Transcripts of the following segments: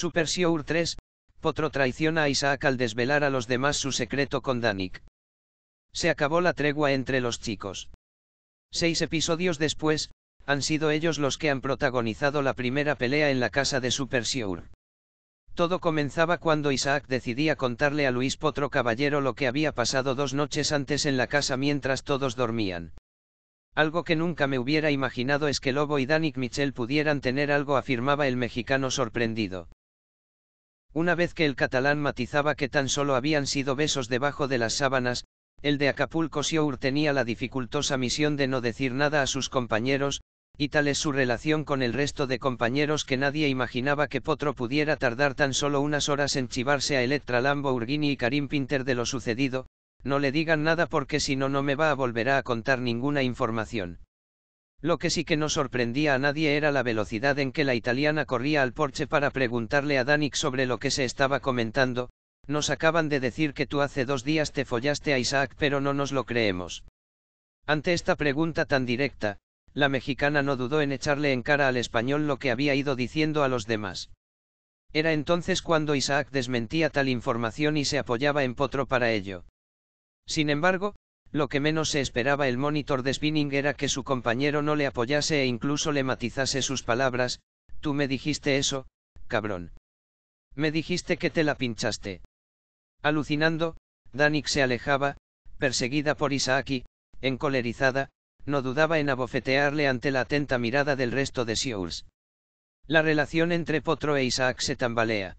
Super Sure 3, Potro traiciona a Isaac al desvelar a los demás su secreto con Danik. Se acabó la tregua entre los chicos. Seis episodios después, han sido ellos los que han protagonizado la primera pelea en la casa de Super Sure. Todo comenzaba cuando Isaac decidía contarle a Luis Potro Caballero lo que había pasado dos noches antes en la casa mientras todos dormían. Algo que nunca me hubiera imaginado es que Lobo y Danik Michel pudieran tener algo, afirmaba el mexicano sorprendido. Una vez que el catalán matizaba que tan solo habían sido besos debajo de las sábanas, el de Acapulco Siour tenía la dificultosa misión de no decir nada a sus compañeros, y tal es su relación con el resto de compañeros que nadie imaginaba que Potro pudiera tardar tan solo unas horas en chivarse a Electra Lamborghini y Karim Pinter de lo sucedido, no le digan nada porque si no no me va a volver a contar ninguna información. Lo que sí que no sorprendía a nadie era la velocidad en que la italiana corría al porche para preguntarle a Danik sobre lo que se estaba comentando, nos acaban de decir que tú hace dos días te follaste a Isaac pero no nos lo creemos. Ante esta pregunta tan directa, la mexicana no dudó en echarle en cara al español lo que había ido diciendo a los demás. Era entonces cuando Isaac desmentía tal información y se apoyaba en Potro para ello. Sin embargo, lo que menos se esperaba el monitor de spinning era que su compañero no le apoyase e incluso le matizase sus palabras, tú me dijiste eso, cabrón. Me dijiste que te la pinchaste. Alucinando, Danik se alejaba, perseguida por Isaaki, encolerizada, no dudaba en abofetearle ante la atenta mirada del resto de Seoul. La relación entre Potro e Isaac se tambalea.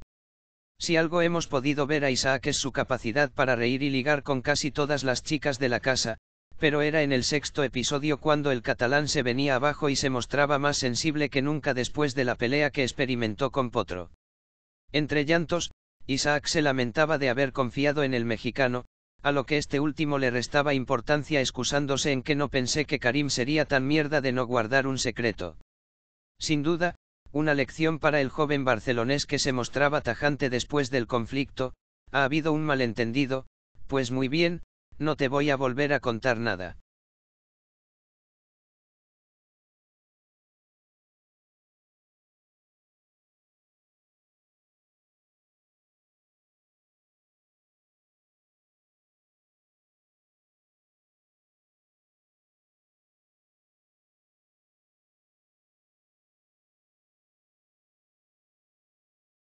Si algo hemos podido ver a Isaac es su capacidad para reír y ligar con casi todas las chicas de la casa, pero era en el sexto episodio cuando el catalán se venía abajo y se mostraba más sensible que nunca después de la pelea que experimentó con Potro. Entre llantos, Isaac se lamentaba de haber confiado en el mexicano, a lo que este último le restaba importancia excusándose en que no pensé que Karim sería tan mierda de no guardar un secreto. Sin duda, una lección para el joven barcelonés que se mostraba tajante después del conflicto, ha habido un malentendido, pues muy bien, no te voy a volver a contar nada.